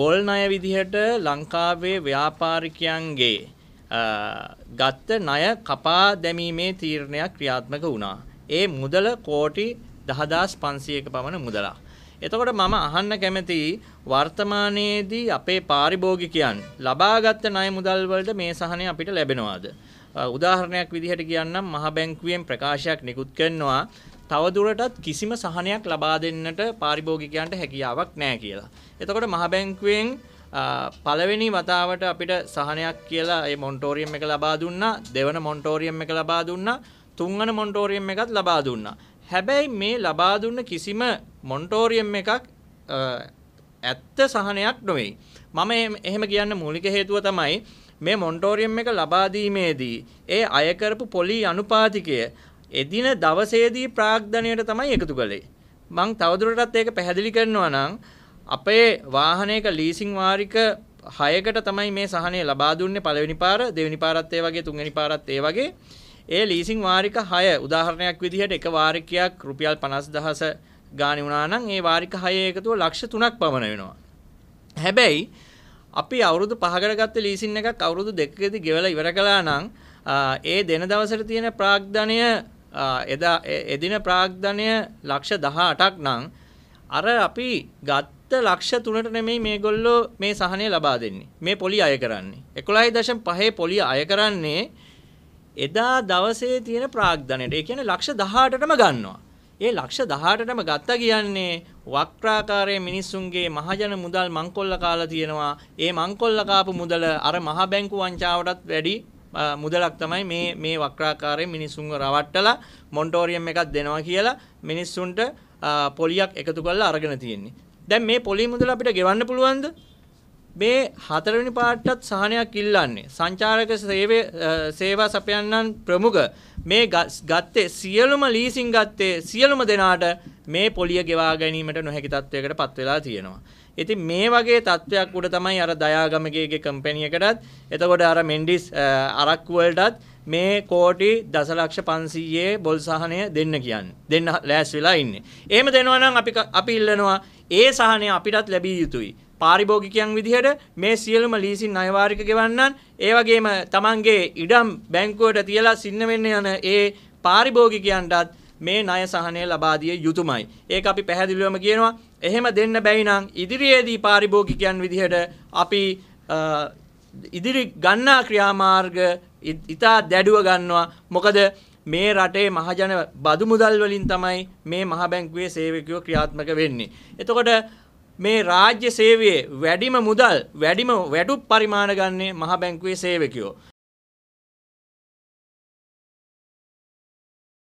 බොල් ණය විදිහට ලංකාවේ ව්‍යාපාරිකයන්ගේ ගත්ත ණය කපා දැමීමේ තීරණයක් ක්‍රියාත්මක වුණා. ඒ මුදල කෝටි 10500ක පමණ මුදලක්. එතකොට මම අහන්න කැමති වර්තමානයේදී අපේ පාරිභෝගිකයන් ලබාගත් ණය මුදල් වලට මේ සහනය අපිට ලැබෙනවාද? උදාහරණයක් විදිහට කියන්නම් මහ බැංකුවෙන් ප්‍රකාශයක් නිකුත් කරනවා තවදුරටත් කිසිම සහනයක් ලබා දෙන්නට පාරිභෝගිකයන්ට හැකියාවක් නෑ කියලා. එතකොට මහබැංකුවෙන් පළවෙනි වතාවට අපිට සහනයක් කියලා ඒ මොන්ටෝරියම් එක ලබා දුන්නා දෙවන මොන්ටෝරියම් එක ලබා දුන්නා තුන්වන මොන්ටෝරියම් එකත් ලබා දුන්නා. හැබැයි මේ ලබා දුන්න කිසිම මොන්ටෝරියම් එකක් ඇත්ත සහනයක් නොවෙයි. මම එහෙම කියන්න මූලික හේතුව තමයි මේ මොන්ටෝරියම් එක ලබාදීමේදී ඒ අයකරපු පොලි අනුපාතිකය එදින දවසේදී ප්‍රාග්ධනයට තමයි එකතු කළේ. මං තවදුරටත් ඒක පැහැදිලි කරනවා නම් අපේ වාහනයක ලීසිං වාරික 6කට තමයි මේ සහනය ලබා දුන්නේ පළවෙනි පාර, දෙවෙනි පාරත් ඒ වගේ, තුන්වෙනි පාරත් ඒ වගේ. ඒ ලීසිං වාරික 6 උදාහරණයක් විදිහට එක වාරිකයක් රුපියල් 50000 ගානේ වුණා නම් ඒ වාරික 6 එකතුව ලක්ෂ 3ක් පමණ වෙනවා. හැබැයි අපි අවුරුදු 5කට ගත්ත ලීසින් එකක් අවුරුදු 2කදී ගෙවලා ඉවර කළා නම් ඒ දෙන දවසට තියෙන ප්‍රාග්ධනය එදා එදින ප්‍රාග්ධනය ලක්ෂ 18ක් නම් අර අපි ගත්ත ලක්ෂ 3ට නෙමෙයි මේගොල්ලෝ මේ සහනය ලබා දෙන්නේ. මේ පොලි අය කරන්නේ. 11.5 පොලි අය කරන්නේ එදා දවසේ තියෙන ප්‍රාග්ධනයට. ඒ කියන්නේ ලක්ෂ 18ටම ගන්නවා. ඒ ලක්ෂ 18ටම ගත්තා කියන්නේ වක්‍රාකාරයේ මිනිස්සුන්ගේ මහජන මුදල් මංකොල්ල කාලා තියෙනවා. ඒ මංකොල්ල කාපු මුදල අර මහ බැංකු වංචාවටත් වැඩි මුදලක් තමයි මේ මේ වක්‍රාකාරයෙන් මිනිස්සුන්ව රවට්ටලා මොන්ටෝරියම් එකක් දෙනවා කියලා මිනිස්සුන්ට පොලියක් එකතු කරලා අරගෙන තියෙන්නේ. දැන් මේ පොලි මුදල අපිට ගෙවන්න පුළුවන්ද? මේ හතරවෙනි පාටටත් සහනයක් ඉල්ලන්නේ සංචාරක සේවය සේවා සපයන්නන් ප්‍රමුඛ මේ ගත්තේ සියලුම ලීසින් ගත්තේ සියලුම දෙනාට මේ පොලිය ගෙවා ගැනීමට නොහැකි තත්ත්වයකට පත් වෙලා තියෙනවා. ඉතින් මේ වගේ තත්ත්වයක් උඩ තමයි අර දයාගමගේගේ කම්පැනි එකටත් එතකොට අර මෙන්ඩිස් අරක්කු වලටත් මේ කෝටි දසලක්ෂ 500ේ බොල් සහනය දෙන්න කියන්නේ. දෙන්න ලෑස් වෙලා ඉන්නේ. එහෙම දෙනවා නම් අපි අපි ඉල්ලනවා ඒ සහනය අපිටත් ලැබිය යුතුයි. පාරිභෝගිකයන් විදිහට මේ සියලුම ලීසින් අයවාරික ගෙවන්නන් ඒ වගේම තමන්ගේ ඉඩම් බැංකුවට තියලා සින්න වෙන්න යන ඒ පාරිභෝගිකයන්ටත් මේ ණය සහනය ලබා දිය යුතුමයි. ඒක අපි පැහැදිලිවම කියනවා. එහෙම දෙන්න බැයි නම් ඉදිරියේදී පාරිභෝගිකයන් විදිහට අපි ඉදිරි ගන්නා ක්‍රියාමාර්ග ඉතා දැඩුව ගන්නවා. මොකද මේ රටේ මහජන බදු මුදල් වලින් තමයි මේ මහ බැංකුවේ සේවකයෝ ක්‍රියාත්මක වෙන්නේ. එතකොට මේ රාජ්‍ය සේවයේ වැඩිම මුදල් වැඩිම වැටුප් පරිමාණ ගන්නේ මහ බැංකුවේ සේවකයෝ.